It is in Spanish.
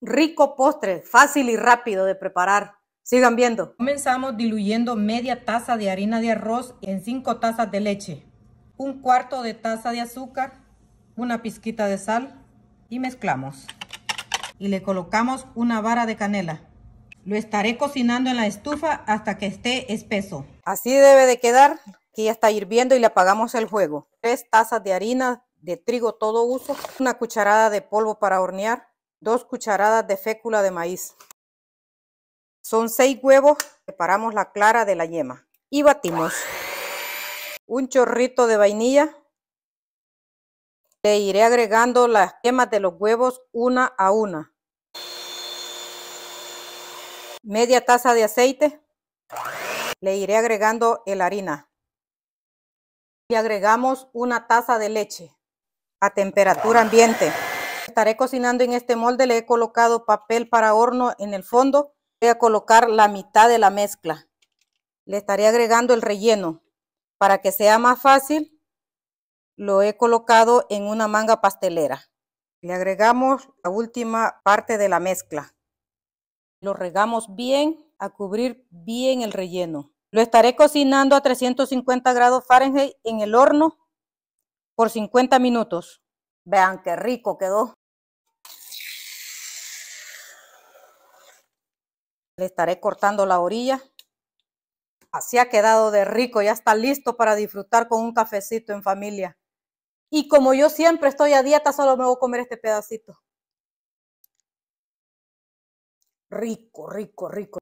rico postre, fácil y rápido de preparar. Sigan viendo. Comenzamos diluyendo media taza de harina de arroz en cinco tazas de leche, un cuarto de taza de azúcar, una pizquita de sal y mezclamos. Y le colocamos una vara de canela. Lo estaré cocinando en la estufa hasta que esté espeso. Así debe de quedar, que ya está hirviendo y le apagamos el fuego. Tres tazas de harina de trigo todo uso, una cucharada de polvo para hornear, dos cucharadas de fécula de maíz. Son 6 huevos, separamos la clara de la yema y batimos. Un chorrito de vainilla. Le iré agregando las yemas de los huevos una a una. Media taza de aceite. Le iré agregando la harina. Y agregamos una taza de leche a temperatura ambiente. Estaré cocinando en este molde, le he colocado papel para horno en el fondo. Voy a colocar la mitad de la mezcla. Le estaré agregando el relleno. Para que sea más fácil, lo he colocado en una manga pastelera. Le agregamos la última parte de la mezcla. Lo regamos bien a cubrir bien el relleno. Lo estaré cocinando a 350 grados Fahrenheit en el horno por 50 minutos. Vean qué rico quedó. Le estaré cortando la orilla. Así ha quedado de rico, ya está listo para disfrutar con un cafecito en familia. Y como yo siempre estoy a dieta, solo me voy a comer este pedacito. Rico, rico, rico.